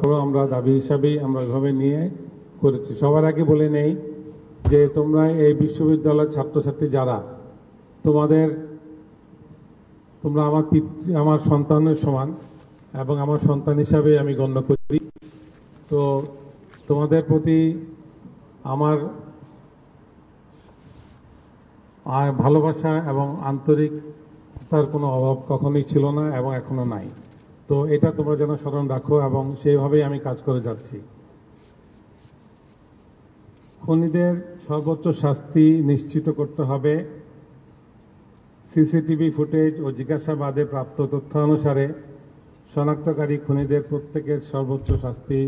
তারপরেও আমরা দাবি হিসাবেই আমরা ওইভাবে নিয়ে করেছি সবার আগে বলে নেই যে তোমরা এই বিশ্ববিদ্যালয়ের ছাত্রছাত্রী যারা তোমাদের তোমরা আমার পিতৃ আমার সন্তানের সমান এবং আমার সন্তান হিসাবে আমি গণ্য করি তো তোমাদের প্রতি আমার ভালোবাসা এবং আন্তরিকতার কোনো অভাব কখনোই ছিল না এবং এখনও নাই তো এটা তোমরা যেন স্মরণ রাখো এবং সেইভাবেই আমি কাজ করে যাচ্ছি খুনিদের সর্বোচ্চ শাস্তি নিশ্চিত করতে হবে সিসিটিভি ফুটেজ ও জিজ্ঞাসাবাদে প্রাপ্ত তথ্য অনুসারে শনাক্তকারী খুনিদের প্রত্যেকের সর্বোচ্চ শাস্তি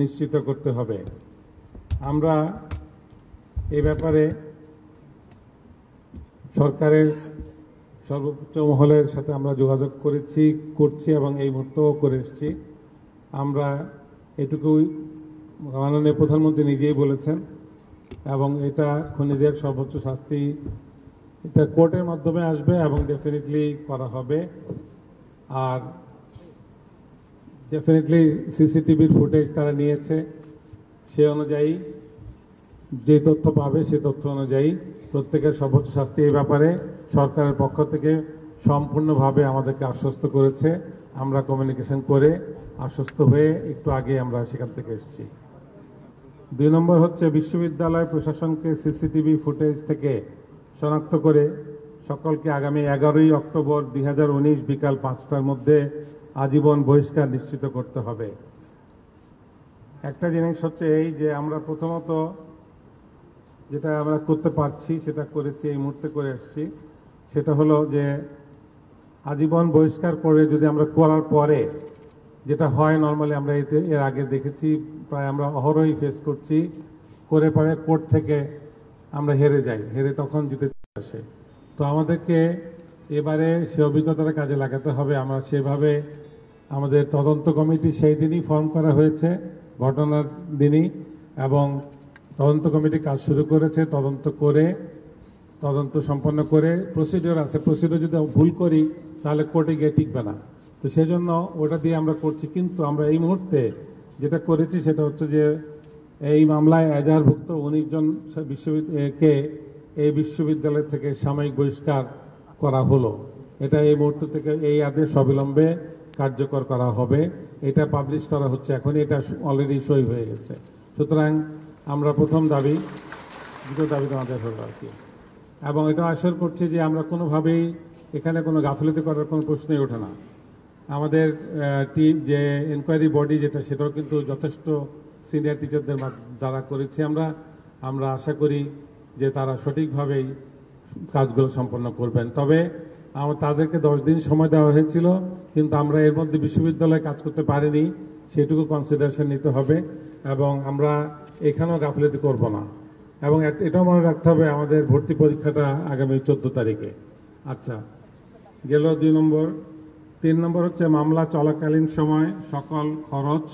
নিশ্চিত করতে হবে আমরা এ ব্যাপারে সরকারের সর্বোচ্চ মহলের সাথে আমরা যোগাযোগ করেছি করছি এবং এই মুহূর্তেও করে এসেছি আমরা এটুকুই মাননীয় প্রধানমন্ত্রী নিজেই বলেছেন এবং এটা খনিদের সর্বোচ্চ শাস্তি এটা কোর্টের মাধ্যমে আসবে এবং ডেফিনেটলি করা হবে আর ডেফিনেটলি সিসিটিভির ফুটেজ তারা নিয়েছে সে অনুযায়ী যে তথ্য পাবে সে তথ্য অনুযায়ী প্রত্যেকের সর্বোচ্চ শাস্তি এই ব্যাপারে সরকারের পক্ষ থেকে সম্পূর্ণভাবে আমাদেরকে আশ্বস্ত করেছে আমরা কমিউনিকেশন করে আশ্বস্ত হয়ে একটু আগে আমরা সেখান থেকে এসেছি দুই নম্বর হচ্ছে বিশ্ববিদ্যালয় প্রশাসনকে সিসিটিভি ফুটেজ থেকে শনাক্ত করে সকলকে আগামী এগারোই অক্টোবর দুই বিকাল পাঁচটার মধ্যে আজীবন বহিষ্কার নিশ্চিত করতে হবে একটা জিনিস হচ্ছে এই যে আমরা প্রথমত যেটা আমরা করতে পারছি সেটা করেছি এই মুহূর্তে করে আসছি সেটা হলো যে আজীবন বহিষ্কার করে যদি আমরা করার পরে যেটা হয় নর্মালি আমরা এতে এর আগে দেখেছি প্রায় আমরা অহরই ফেস করছি করে পরে কোর্ট থেকে আমরা হেরে যাই হেরে তখন জিতে আসে তো আমাদেরকে এবারে সে অভিজ্ঞতাটা কাজে লাগাতে হবে আমরা সেভাবে আমাদের তদন্ত কমিটি সেই দিনই ফর্ম করা হয়েছে ঘটনার দিনই এবং তদন্ত কমিটি কাজ শুরু করেছে তদন্ত করে তদন্ত সম্পন্ন করে প্রসিডিওর আছে প্রসিডিওর যদি ভুল করি তাহলে কোর্টে গিয়ে টিকবে না তো সেজন্য ওটা দিয়ে আমরা করছি কিন্তু আমরা এই মুহূর্তে যেটা করেছি সেটা হচ্ছে যে এই মামলায় এজাহারভুক্ত উনিশ জন বিশ্ববিদ্যালয়কে এই বিশ্ববিদ্যালয় থেকে সাময়িক বহিষ্কার করা হলো এটা এই মুহূর্ত থেকে এই আদেশ অবিলম্বে কার্যকর করা হবে এটা পাবলিশ করা হচ্ছে এখন এটা অলরেডি সই হয়ে গেছে সুতরাং আমরা প্রথম দাবি দুটো দাবি আমাদের হলো আর কি এবং এটা আসল করছে যে আমরা কোনোভাবেই এখানে কোনো গাফিলতি করার কোনো প্রশ্নই ওঠে না আমাদের টিম যে এনকোয়ারি বডি যেটা সেটাও কিন্তু যথেষ্ট সিনিয়র টিচারদের দ্বারা করেছি আমরা আমরা আশা করি যে তারা সঠিকভাবেই কাজগুলো সম্পন্ন করবেন তবে আমার তাদেরকে দশ দিন সময় দেওয়া হয়েছিল কিন্তু আমরা এর মধ্যে বিশ্ববিদ্যালয়ে কাজ করতে পারিনি সেটুকু কনসিডারেশন নিতে হবে এবং আমরা এখানেও গাফিলতি করব না এবং এটাও মনে রাখতে হবে আমাদের ভর্তি পরীক্ষাটা আগামী চোদ্দ তারিখে আচ্ছা গেল দুই নম্বর তিন নম্বর হচ্ছে মামলা চলাকালীন সময় সকল খরচ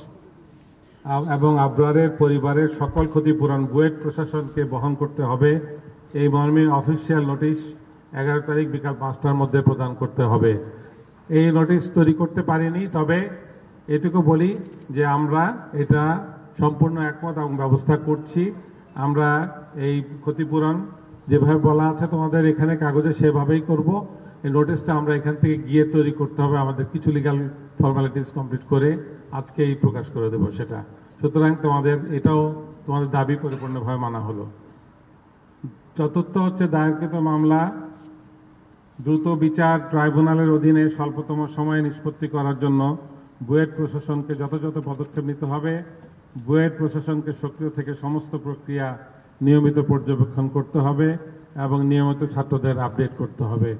এবং আবরারের পরিবারের সকল ক্ষতিপূরণ বুয়েট প্রশাসনকে বহন করতে হবে এই মর্মে অফিসিয়াল নোটিশ এগারো তারিখ বিকাল পাঁচটার মধ্যে প্রদান করতে হবে এই নোটিশ তৈরি করতে পারিনি তবে এটুকু বলি যে আমরা এটা সম্পূর্ণ একমত এবং ব্যবস্থা করছি আমরা এই ক্ষতিপূরণ যেভাবে বলা আছে তোমাদের এখানে কাগজে সেভাবেই করব এই নোটিশটা আমরা এখান থেকে গিয়ে তৈরি করতে হবে আমাদের কিছু লিগাল ফর্মালিটিস কমপ্লিট করে আজকেই প্রকাশ করে দেব সেটা সুতরাং তোমাদের এটাও তোমাদের দাবি পরিপূর্ণভাবে মানা হলো চতুর্থ হচ্ছে দায়েরকৃত মামলা দ্রুত বিচার ট্রাইব্যুনালের অধীনে স্বল্পতম সময়ে নিষ্পত্তি করার জন্য বুয়েট প্রশাসনকে যথাযথ পদক্ষেপ নিতে হবে বুয়েট প্রশাসনকে সক্রিয় থেকে সমস্ত প্রক্রিয়া নিয়মিত পর্যবেক্ষণ করতে হবে এবং নিয়মিত ছাত্রদের আপডেট করতে হবে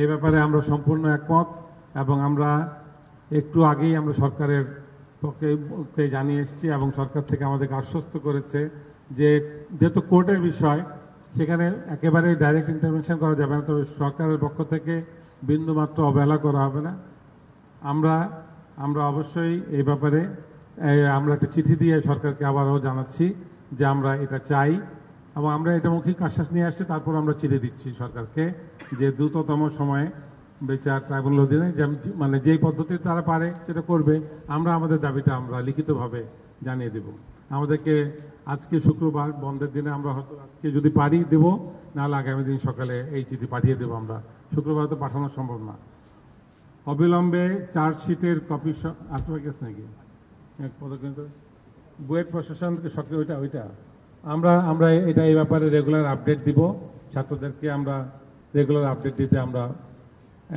এই ব্যাপারে আমরা সম্পূর্ণ একমত এবং আমরা একটু আগেই আমরা সরকারের পক্ষে জানিয়ে এসেছি এবং সরকার থেকে আমাদেরকে আশ্বস্ত করেছে যে যেহেতু কোর্টের বিষয় সেখানে একেবারে ডাইরেক্ট ইন্টারভেনশন করা যাবে না তবে সরকারের পক্ষ থেকে বিন্দুমাত্র অবহেলা করা হবে না আমরা আমরা অবশ্যই এই ব্যাপারে আমরা একটা চিঠি দিয়ে সরকারকে আবারও জানাচ্ছি যে আমরা এটা চাই এবং আমরা এটা মৌখিক আশ্বাস নিয়ে আসছি তারপর আমরা চিঠি দিচ্ছি সরকারকে যে দ্রুততম সময়ে বিচার ট্রাইব্যুনাল অধীনে মানে যেই পদ্ধতি তারা পারে সেটা করবে আমরা আমাদের দাবিটা আমরা লিখিতভাবে জানিয়ে দেব আমাদেরকে আজকে শুক্রবার বন্ধের দিনে আমরা হয়তো আজকে যদি পারি দেবো নাহলে আগামী দিন সকালে এই চিঠি পাঠিয়ে দেবো আমরা শুক্রবার তো পাঠানো সম্ভব না অবিলম্বে চার্জশিটের কপি আসবে গেছে নাকি বুয়েট প্রশাসনকে সক্রিয় ওইটা ওইটা আমরা আমরা এটা এই ব্যাপারে রেগুলার আপডেট দিব ছাত্রদেরকে আমরা রেগুলার আপডেট দিতে আমরা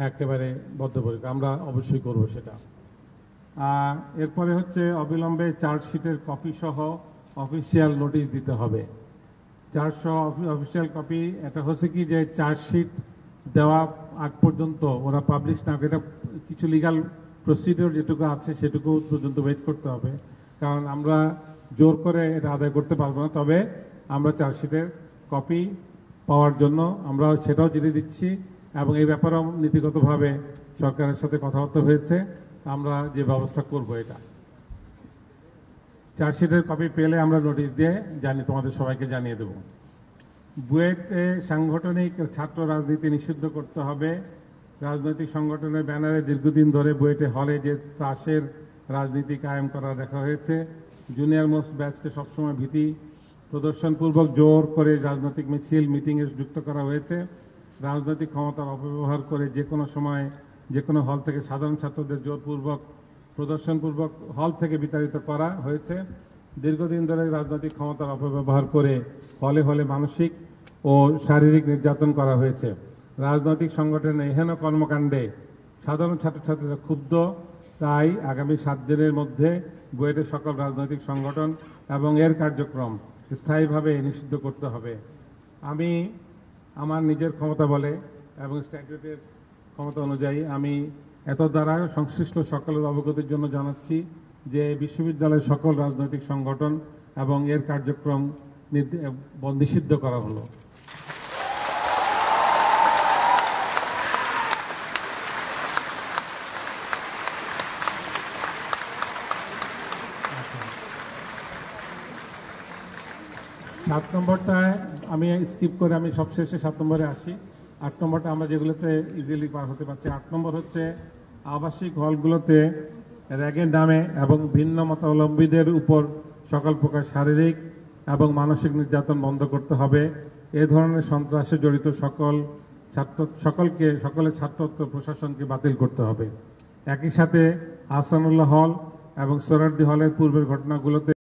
একেবারে বদ্ধপরিক আমরা অবশ্যই করব সেটা এরপরে হচ্ছে অবিলম্বে চার্জশিটের কপি সহ অফিসিয়াল নোটিশ দিতে হবে চারশো অফিসিয়াল কপি এটা হচ্ছে কি যে চার্জশিট দেওয়া আগ পর্যন্ত ওরা পাবলিশ না এটা কিছু লিগাল প্রসিডিওর যেটুকু আছে সেটুকু পর্যন্ত ওয়েট করতে হবে কারণ আমরা জোর করে এটা আদায় করতে পারবো না তবে আমরা চার্জশিটের কপি পাওয়ার জন্য আমরা সেটাও জিতে দিচ্ছি এবং এই ব্যাপারেও নীতিগতভাবে সরকারের সাথে কথাবার্তা হয়েছে আমরা যে ব্যবস্থা করব এটা চার্জশিটের কপি পেলে আমরা নোটিশ দিয়ে জানি তোমাদের সবাইকে জানিয়ে দেব বুয়েটে সাংগঠনিক ছাত্র রাজনীতি নিষিদ্ধ করতে হবে রাজনৈতিক সংগঠনের ব্যানারে দীর্ঘদিন ধরে বুয়েটে হলে যে ত্রাসের রাজনীতি কায়েম করা দেখা হয়েছে জুনিয়র মোস্ট ব্যাচকে সবসময় ভীতি প্রদর্শনপূর্বক জোর করে রাজনৈতিক মিছিল মিটিংয়ে যুক্ত করা হয়েছে রাজনৈতিক ক্ষমতার অপব্যবহার করে যে কোনো সময় যে কোনো হল থেকে সাধারণ ছাত্রদের জোরপূর্বক প্রদর্শনপূর্বক হল থেকে বিতাড়িত করা হয়েছে দীর্ঘদিন ধরে রাজনৈতিক ক্ষমতার অপব্যবহার করে হলে হলে মানসিক ও শারীরিক নির্যাতন করা হয়েছে রাজনৈতিক সংগঠনের এখানে কর্মকাণ্ডে সাধারণ ছাত্রছাত্রীরা ক্ষুব্ধ তাই আগামী সাত দিনের মধ্যে বুয়েটের সকল রাজনৈতিক সংগঠন এবং এর কার্যক্রম স্থায়ীভাবে নিষিদ্ধ করতে হবে আমি আমার নিজের ক্ষমতা বলে এবং স্ট্যাচুটের ক্ষমতা অনুযায়ী আমি এত দ্বারা সংশ্লিষ্ট সকলের অবগতির জন্য জানাচ্ছি যে বিশ্ববিদ্যালয়ের সকল রাজনৈতিক সংগঠন এবং এর কার্যক্রম নিষিদ্ধ করা হলো সাত নম্বরটায় আমি স্কিপ করে আমি সবশেষে সাত নম্বরে আসি আট নম্বরটা আমরা যেগুলোতে ইজিলি পার হতে পারছি আট নম্বর হচ্ছে আবাসিক হলগুলোতে র্যাগের নামে এবং ভিন্ন মতাবলম্বীদের উপর সকল প্রকার শারীরিক এবং মানসিক নির্যাতন বন্ধ করতে হবে এ ধরনের সন্ত্রাসে জড়িত সকল ছাত্র সকলকে সকলের ছাত্রত্ব প্রশাসনকে বাতিল করতে হবে একই সাথে আসানুল্লাহ হল এবং সোরাডি হলের পূর্বের ঘটনাগুলোতে